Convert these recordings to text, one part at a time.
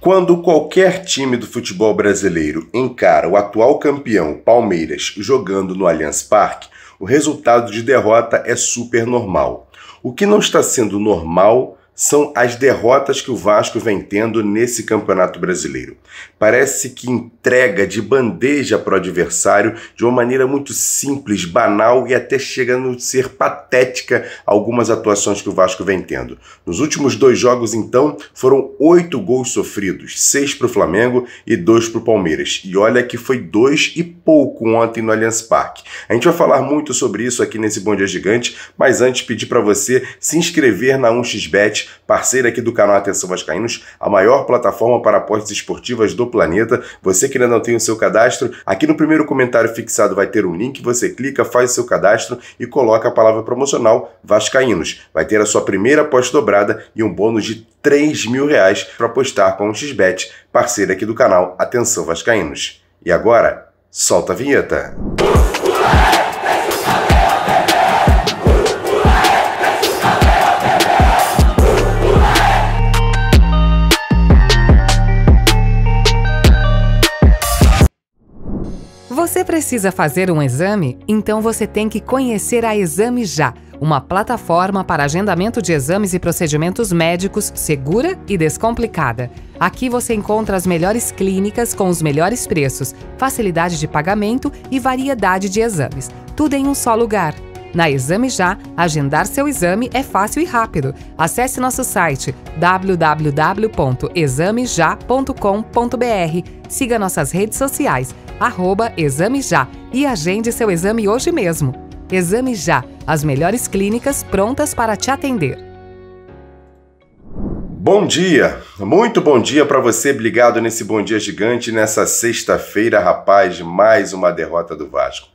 Quando qualquer time do futebol brasileiro encara o atual campeão Palmeiras jogando no Allianz Parque, o resultado de derrota é super normal. O que não está sendo normal são as derrotas que o Vasco vem tendo nesse Campeonato Brasileiro. Parece que entrega de bandeja para o adversário de uma maneira muito simples, banal e até chegando a ser patética algumas atuações que o Vasco vem tendo. Nos últimos dois jogos, então, foram oito gols sofridos, seis para o Flamengo e dois para o Palmeiras. E olha que foi dois e pouco ontem no Allianz Parque. A gente vai falar muito sobre isso aqui nesse Bom Dia Gigante, mas antes pedir para você se inscrever na 1xBet parceira aqui do canal Atenção Vascaínos, a maior plataforma para apostas esportivas do planeta. Você que ainda não tem o seu cadastro, aqui no primeiro comentário fixado vai ter um link, você clica, faz o seu cadastro e coloca a palavra promocional Vascaínos. Vai ter a sua primeira aposta dobrada e um bônus de 3 mil reais para apostar com o XBET, parceira aqui do canal Atenção Vascaínos. E agora, solta a vinheta! você precisa fazer um exame, então você tem que conhecer a Exame Já, uma plataforma para agendamento de exames e procedimentos médicos segura e descomplicada. Aqui você encontra as melhores clínicas com os melhores preços, facilidade de pagamento e variedade de exames. Tudo em um só lugar. Na Exame Já, agendar seu exame é fácil e rápido. Acesse nosso site www.examejá.com.br. Siga nossas redes sociais arroba Exame Já e agende seu exame hoje mesmo. Exame Já, as melhores clínicas prontas para te atender. Bom dia, muito bom dia para você ligado nesse Bom Dia Gigante, nessa sexta-feira, rapaz, mais uma derrota do Vasco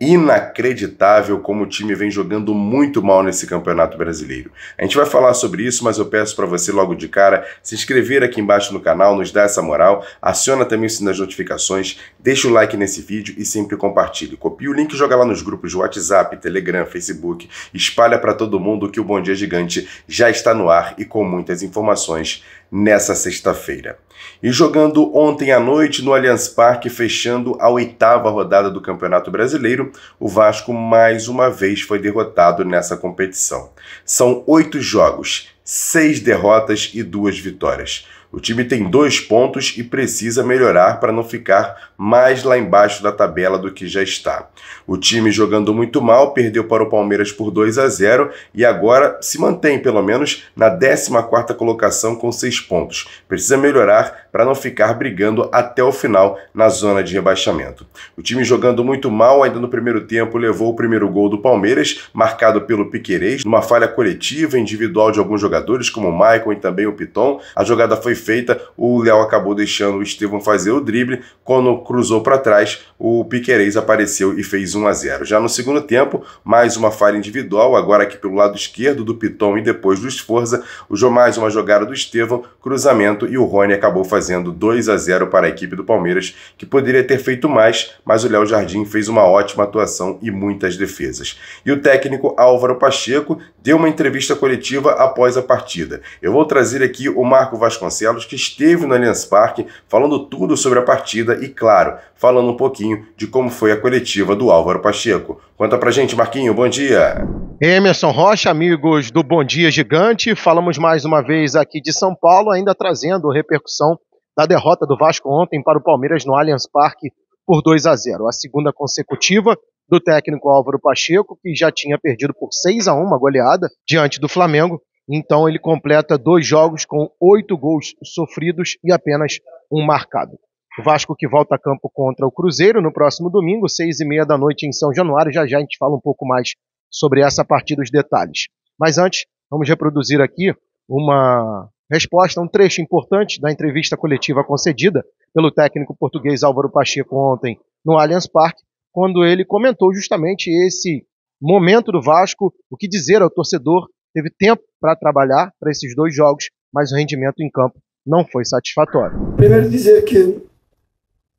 inacreditável como o time vem jogando muito mal nesse Campeonato Brasileiro. A gente vai falar sobre isso, mas eu peço para você logo de cara se inscrever aqui embaixo no canal, nos dá essa moral, aciona também o sininho das notificações, deixa o like nesse vídeo e sempre compartilhe. Copia o link e joga lá nos grupos de WhatsApp, Telegram, Facebook, espalha para todo mundo que o Bom Dia Gigante já está no ar e com muitas informações nessa sexta-feira. E jogando ontem à noite no Allianz Parque, fechando a oitava rodada do Campeonato Brasileiro, o Vasco mais uma vez foi derrotado nessa competição. São oito jogos, seis derrotas e duas vitórias. O time tem dois pontos e precisa melhorar para não ficar mais lá embaixo da tabela do que já está. O time jogando muito mal, perdeu para o Palmeiras por 2 a 0 e agora se mantém pelo menos na 14ª colocação com seis pontos. Precisa melhorar para não ficar brigando até o final na zona de rebaixamento. O time jogando muito mal, ainda no primeiro tempo levou o primeiro gol do Palmeiras, marcado pelo Piquerez, numa falha coletiva individual de alguns jogadores como o Maicon e também o Piton. A jogada foi feita, o Léo acabou deixando o Estevam fazer o drible. Quando cruzou para trás, o Piquerez apareceu e fez 1 a 0. Já no segundo tempo, mais uma falha individual, agora aqui pelo lado esquerdo do Piton e depois do Esforza. O mais uma jogada do Estevam, cruzamento e o Rony acabou fazendo 2 a 0 para a equipe do Palmeiras, que poderia ter feito mais, mas o Léo Jardim fez uma ótima atuação e muitas defesas. E o técnico Álvaro Pacheco deu uma entrevista coletiva após a partida. Eu vou trazer aqui o Marco Vasconcelos que esteve no Allianz Parque falando tudo sobre a partida e, claro, falando um pouquinho de como foi a coletiva do Álvaro Pacheco. Conta pra gente, Marquinho, bom dia. Emerson Rocha, amigos do Bom Dia Gigante, falamos mais uma vez aqui de São Paulo, ainda trazendo repercussão da derrota do Vasco ontem para o Palmeiras no Allianz Parque por 2 a 0. A segunda consecutiva do técnico Álvaro Pacheco, que já tinha perdido por 6 a 1 uma goleada diante do Flamengo então ele completa dois jogos com oito gols sofridos e apenas um marcado. O Vasco que volta a campo contra o Cruzeiro no próximo domingo, seis e meia da noite em São Januário. Já já a gente fala um pouco mais sobre essa partida, os detalhes. Mas antes, vamos reproduzir aqui uma resposta, um trecho importante da entrevista coletiva concedida pelo técnico português Álvaro Pacheco ontem no Allianz Parque, quando ele comentou justamente esse momento do Vasco, o que dizer ao torcedor teve tempo para trabalhar para esses dois jogos, mas o rendimento em campo não foi satisfatório. Primeiro dizer que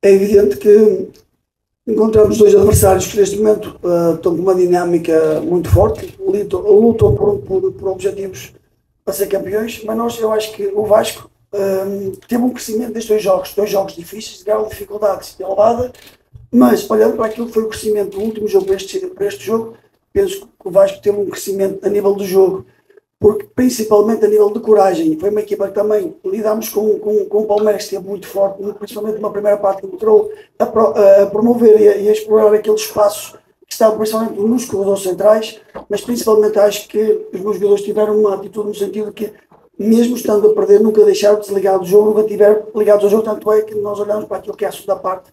é evidente que encontramos dois adversários que neste momento uh, estão com uma dinâmica muito forte, lutam, lutam por, por, por, objetivos para ser campeões, mas nós, eu acho que o Vasco uh, teve um crescimento destes dois jogos, dois jogos difíceis, tiveram dificuldades elevada. mas olhando para aquilo que foi o crescimento do último jogo para este, para este jogo, penso que o Vasco teve um crescimento a nível do jogo, porque principalmente a nível de coragem. Foi uma equipa que também lidámos com, com, com o Palmeiras, que esteve muito forte, principalmente numa primeira parte que mostrou a, pro, a promover e a, e a, explorar aqueles espaços que estava principalmente nos corredores centrais, mas principalmente acho que os meus jogadores tiveram uma atitude no sentido que mesmo estando a perder, nunca deixaram de se ligar do jogo, nunca tiveram ligados ao jogo, tanto é que nós olhamos para aquilo que é a segunda parte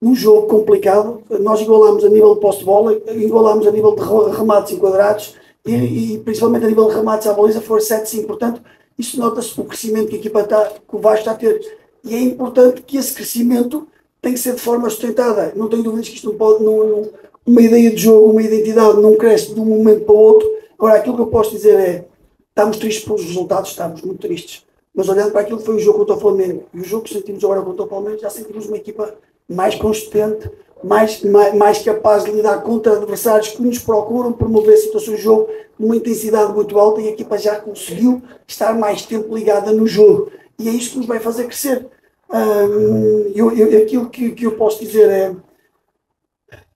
um jogo complicado. Nós igualámos a nível de posse-bola, igualámos a nível de remates enquadrados e, uhum. e principalmente a nível de remates à baliza foram 7-5. Portanto, isso nota-se o crescimento que a equipa está, que o Vasco está a ter. E é importante que esse crescimento tem que ser de forma sustentada. Não tenho dúvidas que isto não pode. Não, não, uma ideia de jogo, uma identidade não cresce de um momento para o outro. Agora, aquilo que eu posso dizer é: estamos tristes pelos resultados, estamos muito tristes. Mas olhando para aquilo que foi o jogo contra o Flamengo e o jogo que sentimos agora contra o Palmeiras, já sentimos uma equipa mais consistente, mais, mais, mais, capaz de lidar contra adversários que nos procuram promover situações de jogo numa intensidade muito alta e a equipa já conseguiu estar mais tempo ligada no jogo. E é isso que nos vai fazer crescer. Hum, eu, eu, aquilo que, que eu posso dizer é: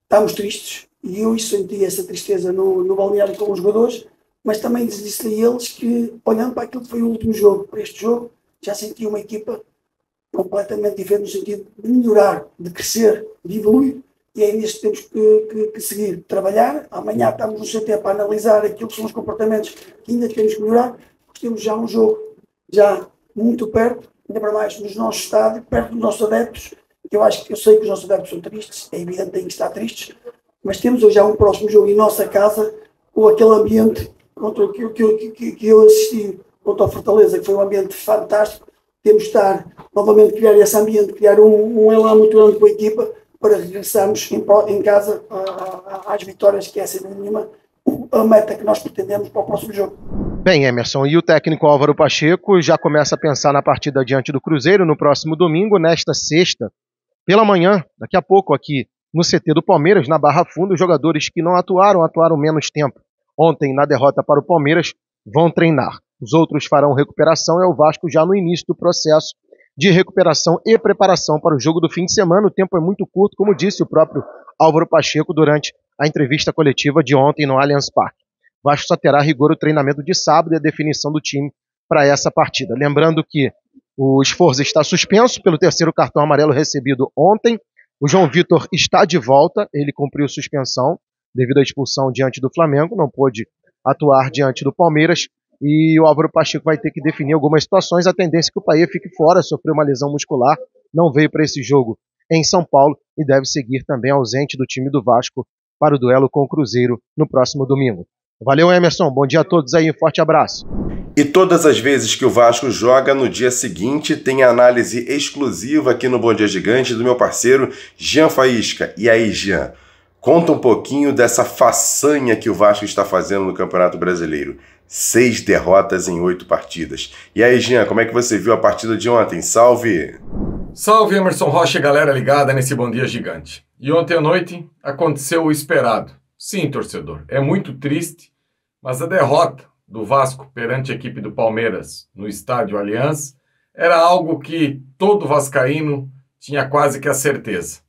estamos tristes, e eu senti essa tristeza no, no balneário com os jogadores, mas também disse a eles que, olhando para aquilo que foi o último jogo, para este jogo, já senti uma equipa completamente diferente no sentido de melhorar, de crescer, de evoluir. E é nisso que temos que, que, que, seguir, trabalhar. Amanhã estamos no CT para analisar aquilo que são os comportamentos que ainda temos que melhorar, porque temos já um jogo já muito perto, ainda para mais nos nossos estádios, perto dos nossos adeptos. Eu acho que eu sei que os nossos adeptos são tristes, é evidente que têm que estar tristes, mas temos hoje já um próximo jogo em nossa casa, com aquele ambiente contra o que, que, que, que eu assisti contra o Fortaleza, que foi um ambiente fantástico temos de estar novamente criar esse ambiente, criar um, um elan muito grande com a equipa para regressarmos em, em casa a, a, às vitórias, que é sem nenhuma a meta que nós pretendemos para o próximo jogo. Bem, Emerson, e o técnico Álvaro Pacheco já começa a pensar na partida diante do Cruzeiro no próximo domingo, nesta sexta, pela manhã, daqui a pouco, aqui no CT do Palmeiras, na Barra Funda, os jogadores que não atuaram, atuaram menos tempo ontem na derrota para o Palmeiras, vão treinar. Os outros farão recuperação é o Vasco já no início do processo de recuperação e preparação para o jogo do fim de semana. O tempo é muito curto, como disse o próprio Álvaro Pacheco durante a entrevista coletiva de ontem no Allianz Parque. O Vasco só terá rigor o treinamento de sábado e a definição do time para essa partida. Lembrando que o esforço está suspenso pelo terceiro cartão amarelo recebido ontem. O João Vitor está de volta, ele cumpriu suspensão devido à expulsão diante do Flamengo, não pôde atuar diante do Palmeiras. E o Álvaro Pacheco vai ter que definir algumas situações. A tendência é que o Bahia fique fora, sofreu uma lesão muscular, não veio para esse jogo em São Paulo e deve seguir também ausente do time do Vasco para o duelo com o Cruzeiro no próximo domingo. Valeu, Emerson. Bom dia a todos aí, um forte abraço. E todas as vezes que o Vasco joga, no dia seguinte tem a análise exclusiva aqui no Bom Dia Gigante do meu parceiro Jean Faísca. E aí, Jean, conta um pouquinho dessa façanha que o Vasco está fazendo no Campeonato Brasileiro. Seis derrotas em oito partidas. E aí, Jean, como é que você viu a partida de ontem? Salve! Salve, Emerson Rocha e galera ligada nesse Bom Dia Gigante. E ontem à noite aconteceu o esperado. Sim, torcedor, é muito triste, mas a derrota do Vasco perante a equipe do Palmeiras no estádio Aliança era algo que todo vascaíno tinha quase que a certeza.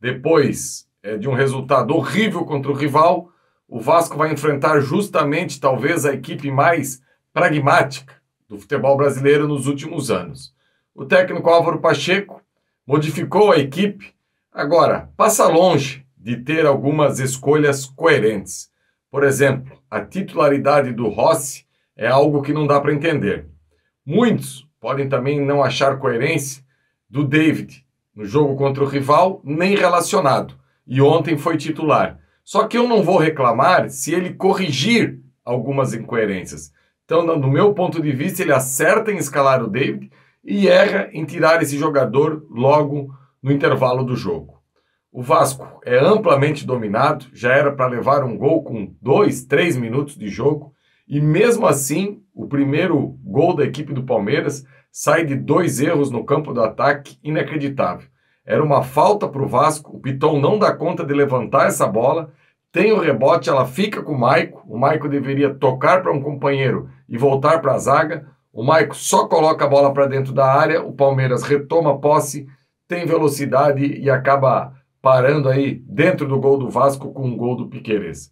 Depois é, de um resultado horrível contra o rival, o Vasco vai enfrentar justamente talvez a equipe mais pragmática do futebol brasileiro nos últimos anos. O técnico Álvaro Pacheco modificou a equipe, agora passa longe de ter algumas escolhas coerentes. Por exemplo, a titularidade do Rossi é algo que não dá para entender. Muitos podem também não achar coerência do David no jogo contra o rival, nem relacionado, e ontem foi titular. Só que eu não vou reclamar se ele corrigir algumas incoerências. Então, do meu ponto de vista, ele acerta em escalar o David e erra em tirar esse jogador logo no intervalo do jogo. O Vasco é amplamente dominado, já era para levar um gol com dois, três minutos de jogo, e mesmo assim, o primeiro gol da equipe do Palmeiras sai de dois erros no campo do ataque inacreditável. Era uma falta para o Vasco. O Piton não dá conta de levantar essa bola. Tem o rebote, ela fica com o Maico. O Maico deveria tocar para um companheiro e voltar para a zaga. O Maico só coloca a bola para dentro da área. O Palmeiras retoma a posse, tem velocidade e acaba parando aí dentro do gol do Vasco com um gol do Piqueires.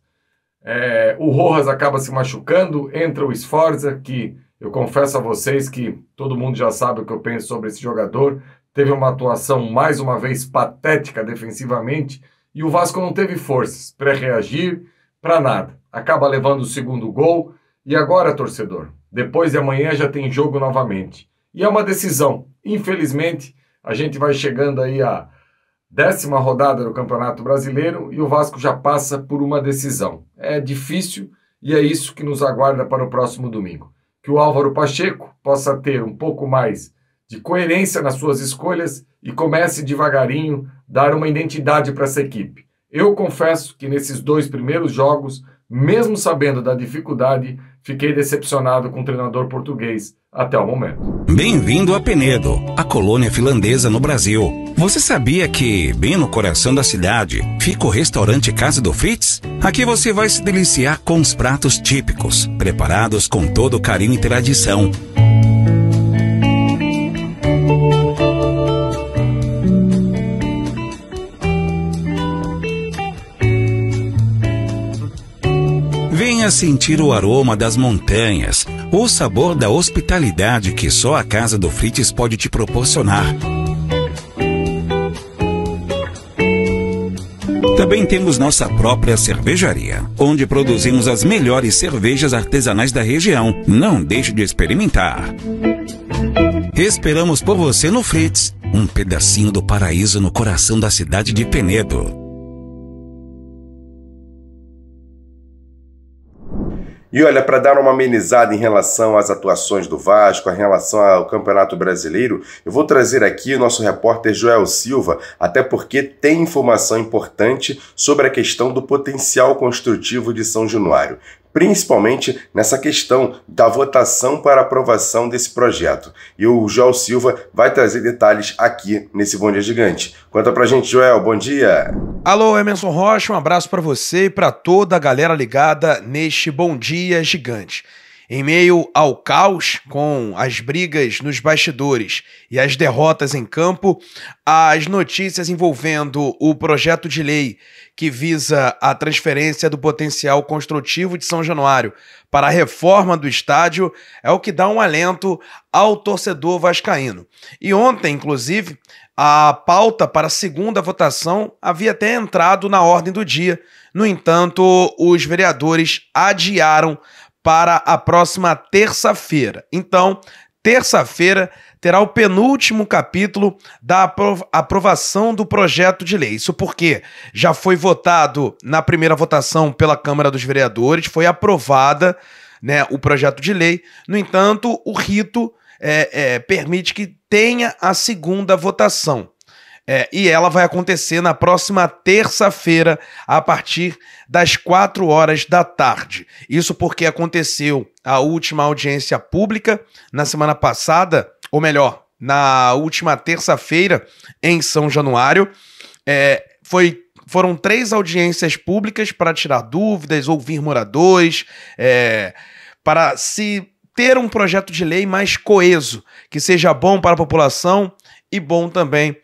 É, o Rojas acaba se machucando, entra o Sforza, que eu confesso a vocês que todo mundo já sabe o que eu penso sobre esse jogador teve uma atuação mais uma vez patética defensivamente e o Vasco não teve forças para reagir, para nada. Acaba levando o segundo gol e agora, torcedor, depois de amanhã já tem jogo novamente. E é uma decisão. Infelizmente, a gente vai chegando aí à décima rodada do Campeonato Brasileiro e o Vasco já passa por uma decisão. É difícil e é isso que nos aguarda para o próximo domingo. Que o Álvaro Pacheco possa ter um pouco mais de coerência nas suas escolhas e comece devagarinho dar uma identidade para essa equipe. Eu confesso que nesses dois primeiros jogos, mesmo sabendo da dificuldade, fiquei decepcionado com o treinador português até o momento. Bem-vindo a Penedo, a colônia finlandesa no Brasil. Você sabia que, bem no coração da cidade, fica o restaurante Casa do Fritz? Aqui você vai se deliciar com os pratos típicos, preparados com todo carinho e tradição. venha sentir o aroma das montanhas, o sabor da hospitalidade que só a casa do Fritz pode te proporcionar. Também temos nossa própria cervejaria, onde produzimos as melhores cervejas artesanais da região. Não deixe de experimentar. Esperamos por você no Fritz, um pedacinho do paraíso no coração da cidade de Penedo. E olha, para dar uma amenizada em relação às atuações do Vasco, em relação ao Campeonato Brasileiro, eu vou trazer aqui o nosso repórter Joel Silva, até porque tem informação importante sobre a questão do potencial construtivo de São Januário principalmente nessa questão da votação para aprovação desse projeto. E o Joel Silva vai trazer detalhes aqui nesse Bom Dia Gigante. Conta pra gente, Joel. Bom dia. Alô, Emerson Rocha. Um abraço para você e para toda a galera ligada neste Bom Dia Gigante. Em meio ao caos, com as brigas nos bastidores e as derrotas em campo, as notícias envolvendo o projeto de lei que visa a transferência do potencial construtivo de São Januário para a reforma do estádio é o que dá um alento ao torcedor vascaíno. E ontem, inclusive, a pauta para a segunda votação havia até entrado na ordem do dia. No entanto, os vereadores adiaram para a próxima terça-feira. Então, terça-feira terá o penúltimo capítulo da aprovação do projeto de lei. Isso porque já foi votado na primeira votação pela Câmara dos Vereadores, foi aprovada né, o projeto de lei. No entanto, o rito é, é, permite que tenha a segunda votação. É, e ela vai acontecer na próxima terça-feira, a partir das 4 horas da tarde. Isso porque aconteceu a última audiência pública na semana passada, ou melhor, na última terça-feira, em São Januário. É, foi foram três audiências públicas para tirar dúvidas, ouvir moradores, é, para se ter um projeto de lei mais coeso, que seja bom para a população e bom também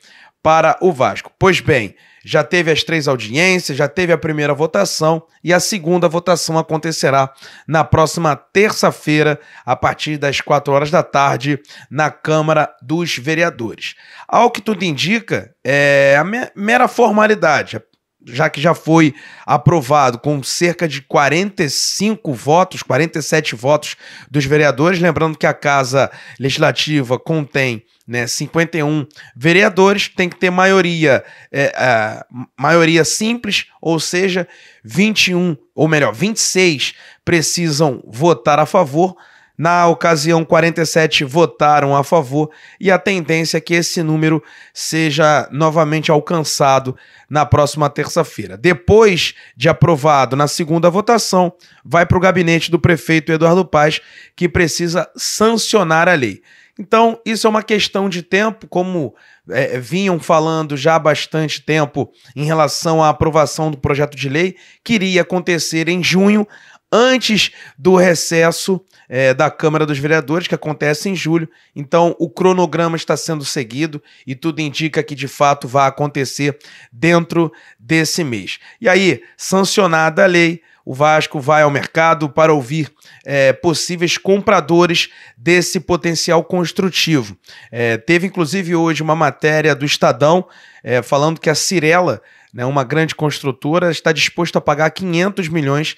para o Vasco. Pois bem, já teve as três audiências, já teve a primeira votação e a segunda votação acontecerá na próxima terça-feira, a partir das quatro horas da tarde, na Câmara dos Vereadores. Ao que tudo indica, é a mera formalidade, já que já foi aprovado com cerca de 45 votos, 47 votos dos vereadores, lembrando que a Casa Legislativa contém né, 51 vereadores, tem que ter maioria, é, maioria simples, ou seja, 21, ou melhor, 26 precisam votar a favor na ocasião, 47 votaram a favor e a tendência é que esse número seja novamente alcançado na próxima terça-feira. Depois de aprovado na segunda votação, vai para o gabinete do prefeito Eduardo Paz, que precisa sancionar a lei. Então, isso é uma questão de tempo, como é, vinham falando já há bastante tempo em relação à aprovação do projeto de lei, que iria acontecer em junho, antes do recesso é, da Câmara dos Vereadores, que acontece em julho. Então, o cronograma está sendo seguido e tudo indica que de fato vai acontecer dentro desse mês. E aí, sancionada a lei, o Vasco vai ao mercado para ouvir é, possíveis compradores desse potencial construtivo. É, teve inclusive hoje uma matéria do Estadão é, falando que a Cirela, né, uma grande construtora, está disposta a pagar 500 milhões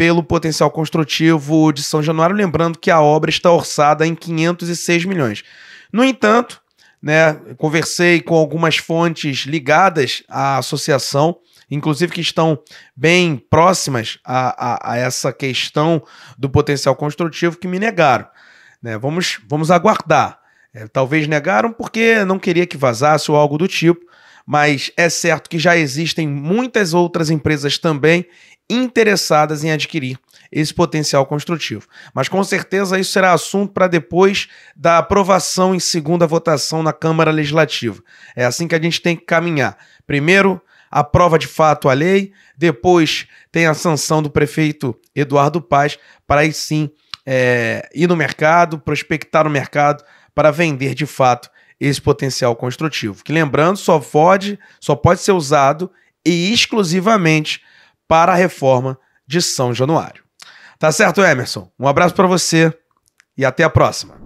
pelo potencial construtivo de São Januário, lembrando que a obra está orçada em 506 milhões. No entanto, né, conversei com algumas fontes ligadas à associação, inclusive que estão bem próximas a, a, a essa questão do potencial construtivo, que me negaram. Né, vamos, vamos aguardar. É, talvez negaram porque não queria que vazasse ou algo do tipo mas é certo que já existem muitas outras empresas também interessadas em adquirir esse potencial construtivo. Mas com certeza isso será assunto para depois da aprovação em segunda votação na Câmara Legislativa. É assim que a gente tem que caminhar. Primeiro, aprova de fato a lei, depois tem a sanção do prefeito Eduardo Paz para aí sim é, ir no mercado, prospectar o mercado para vender de fato esse potencial construtivo, que lembrando, só pode, só pode ser usado e exclusivamente para a reforma de São Januário. Tá certo, Emerson? Um abraço para você e até a próxima.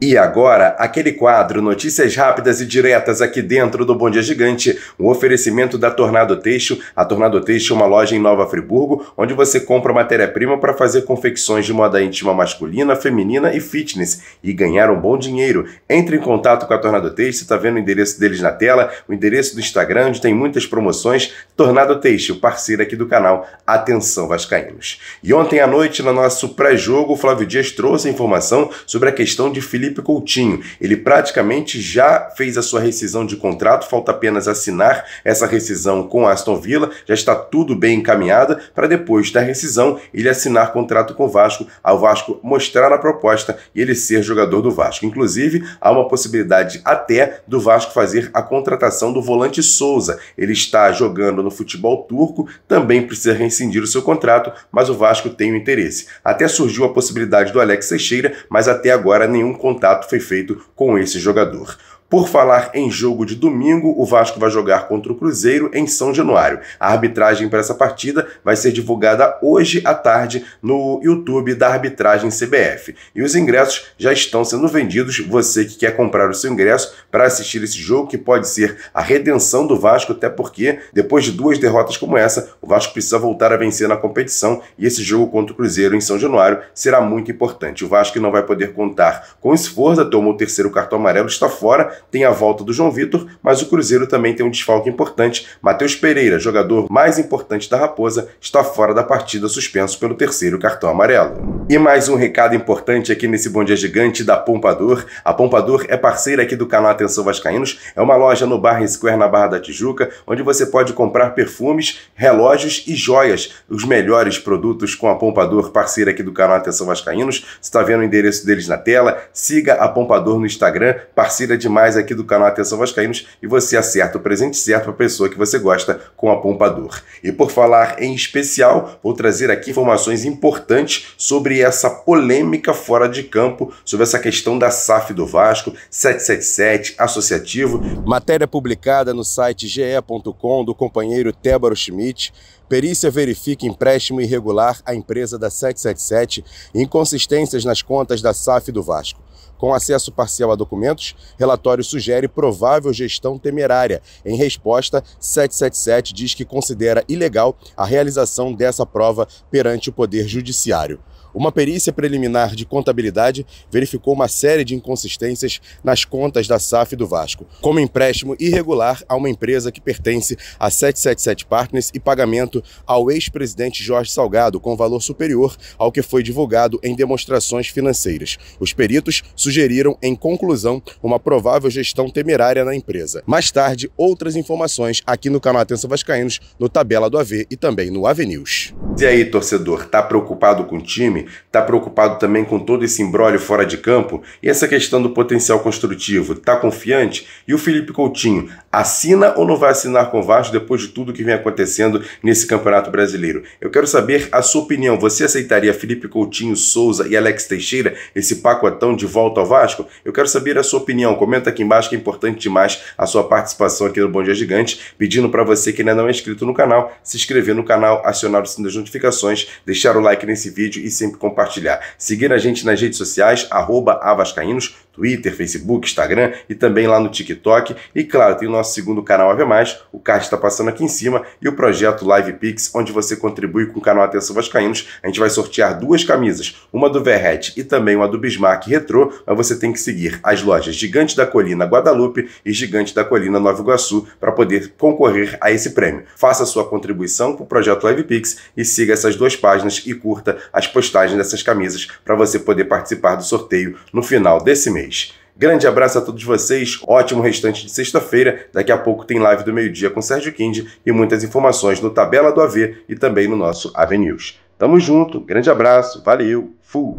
E agora, aquele quadro Notícias Rápidas e Diretas aqui dentro do Bom Dia Gigante, um oferecimento da Tornado Teixo. A Tornado Teixo é uma loja em Nova Friburgo, onde você compra matéria-prima para fazer confecções de moda íntima masculina, feminina e fitness e ganhar um bom dinheiro. Entre em contato com a Tornado Teixo, está vendo o endereço deles na tela, o endereço do Instagram, onde tem muitas promoções. Tornado Teixo, parceira aqui do canal. Atenção, Vascaínos. E ontem à noite, no nosso pré-jogo, o Flávio Dias trouxe a informação sobre a questão de Felipe Felipe Coutinho. Ele praticamente já fez a sua rescisão de contrato, falta apenas assinar essa rescisão com Aston Villa, já está tudo bem encaminhado para depois da rescisão ele assinar contrato com o Vasco, ao Vasco mostrar a proposta e ele ser jogador do Vasco. Inclusive, há uma possibilidade até do Vasco fazer a contratação do volante Souza. Ele está jogando no futebol turco, também precisa rescindir o seu contrato, mas o Vasco tem o interesse. Até surgiu a possibilidade do Alex Teixeira, mas até agora nenhum contrato contato foi feito com esse jogador. Por falar em jogo de domingo, o Vasco vai jogar contra o Cruzeiro em São Januário. A arbitragem para essa partida vai ser divulgada hoje à tarde no YouTube da Arbitragem CBF. E os ingressos já estão sendo vendidos. Você que quer comprar o seu ingresso para assistir esse jogo, que pode ser a redenção do Vasco, até porque depois de duas derrotas como essa, o Vasco precisa voltar a vencer na competição e esse jogo contra o Cruzeiro em São Januário será muito importante. O Vasco não vai poder contar com esforço, tomou o terceiro cartão amarelo, está fora tem a volta do João Vitor, mas o Cruzeiro também tem um desfalque importante. Matheus Pereira, jogador mais importante da Raposa, está fora da partida suspenso pelo terceiro cartão amarelo. E mais um recado importante aqui nesse Bom Dia Gigante da Pompadour. A Pompadour é parceira aqui do canal Atenção Vascaínos, é uma loja no Barra Square na Barra da Tijuca, onde você pode comprar perfumes, relógios e joias, os melhores produtos com a Pompadour, parceira aqui do canal Atenção Vascaínos. Você está vendo o endereço deles na tela? Siga a Pompadour no Instagram, parceira demais aqui do canal Atenção Vascaínos e você acerta o presente certo para a pessoa que você gosta com a Pompadour. E por falar em especial, vou trazer aqui informações importantes sobre essa polêmica fora de campo, sobre essa questão da SAF do Vasco, 777, associativo. Matéria publicada no site ge.com do companheiro Tébaro Schmidt. Perícia verifica empréstimo irregular à empresa da 777 e inconsistências nas contas da SAF do Vasco. Com acesso parcial a documentos, relatório sugere provável gestão temerária. Em resposta, 777 diz que considera ilegal a realização dessa prova perante o Poder Judiciário. Uma perícia preliminar de contabilidade verificou uma série de inconsistências nas contas da SAF do Vasco, como empréstimo irregular a uma empresa que pertence a 777 Partners e pagamento ao ex-presidente Jorge Salgado com valor superior ao que foi divulgado em demonstrações financeiras. Os peritos sugeriram, em conclusão, uma provável gestão temerária na empresa. Mais tarde, outras informações aqui no canal Atenção Vascaínos, no Tabela do AV e também no AV News. E aí, torcedor, tá preocupado com o time? time está preocupado também com todo esse imbróglio fora de campo e essa questão do potencial construtivo? Está confiante? E o Felipe Coutinho assina ou não vai assinar com o Vasco depois de tudo que vem acontecendo nesse Campeonato Brasileiro? Eu quero saber a sua opinião. Você aceitaria Felipe Coutinho, Souza e Alex Teixeira, esse pacotão de volta ao Vasco? Eu quero saber a sua opinião. Comenta aqui embaixo que é importante demais a sua participação aqui no Bom Dia Gigante, pedindo para você que ainda não é inscrito no canal, se inscrever no canal, acionar o sino das notificações, deixar o like nesse vídeo e sempre sempre compartilhar. Seguir a gente nas redes sociais, arroba avascaínos, Twitter, Facebook, Instagram e também lá no TikTok. E claro, tem o nosso segundo canal Ave Mais, o card está passando aqui em cima, e o projeto Live Pix, onde você contribui com o canal Atenção Vascaínos. A gente vai sortear duas camisas, uma do Verret e também uma do Bismarck Retro, mas você tem que seguir as lojas Gigante da Colina Guadalupe e Gigante da Colina Nova Iguaçu para poder concorrer a esse prêmio. Faça sua contribuição para o projeto Live Pix e siga essas duas páginas e curta as postagens dessas camisas para você poder participar do sorteio no final desse mês. Grande abraço a todos vocês, ótimo restante de sexta-feira. Daqui a pouco tem live do meio-dia com Sérgio Kindi e muitas informações no Tabela do AV e também no nosso AV News. Tamo junto, grande abraço, valeu, fui!